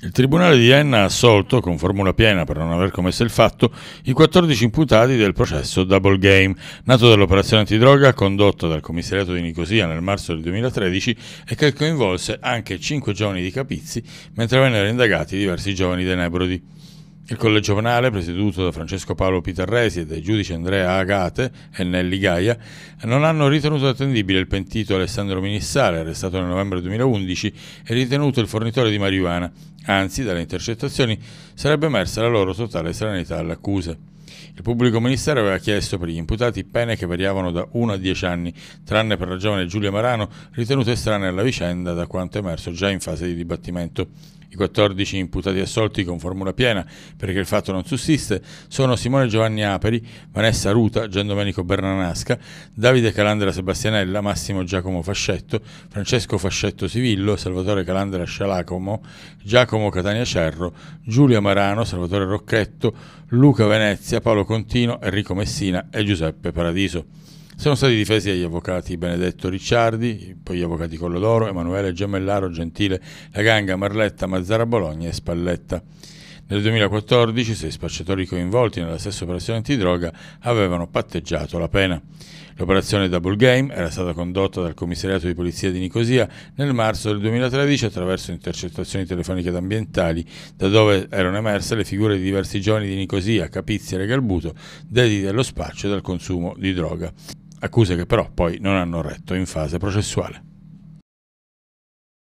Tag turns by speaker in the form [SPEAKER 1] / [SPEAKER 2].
[SPEAKER 1] Il Tribunale di Enna ha assolto, con formula piena per non aver commesso il fatto, i 14 imputati del processo Double Game, nato dall'operazione antidroga condotta dal commissariato di Nicosia nel marzo del 2013 e che coinvolse anche 5 giovani di Capizzi, mentre vennero indagati diversi giovani dei Nebrodi. Il collegio penale, presieduto da Francesco Paolo Pitarresi e dai giudici Andrea Agate e Nelli Gaia, non hanno ritenuto attendibile il pentito Alessandro Minissale, arrestato nel novembre 2011 e ritenuto il fornitore di marijuana, Anzi, dalle intercettazioni sarebbe emersa la loro totale stranità accuse. Il pubblico ministero aveva chiesto per gli imputati pene che variavano da 1 a 10 anni, tranne per la giovane Giulia Marano, ritenuta estranea alla vicenda da quanto emerso già in fase di dibattimento. I 14 imputati assolti con formula piena, perché il fatto non sussiste, sono Simone Giovanni Aperi, Vanessa Ruta, Gian Domenico Bernanasca, Davide Calandra Sebastianella, Massimo Giacomo Fascetto, Francesco Fascetto Sivillo, Salvatore Calandra Scialacomo, Giacomo Giacomo Catania Cerro, Giulia Marano, Salvatore Rocchetto, Luca Venezia, Paolo Contino, Enrico Messina e Giuseppe Paradiso. Sono stati difesi dagli avvocati Benedetto Ricciardi, poi gli avvocati Collodoro, Emanuele Gemellaro, Gentile, La Ganga, Marletta, Mazzara Bologna e Spalletta. Nel 2014 sei spacciatori coinvolti nella stessa operazione antidroga avevano patteggiato la pena. L'operazione Double Game era stata condotta dal commissariato di polizia di Nicosia nel marzo del 2013 attraverso intercettazioni telefoniche ed ambientali, da dove erano emerse le figure di diversi giovani di Nicosia, Capizia e Galbuto, dediti allo spaccio e al consumo di droga. Accuse che però poi non hanno retto in fase processuale.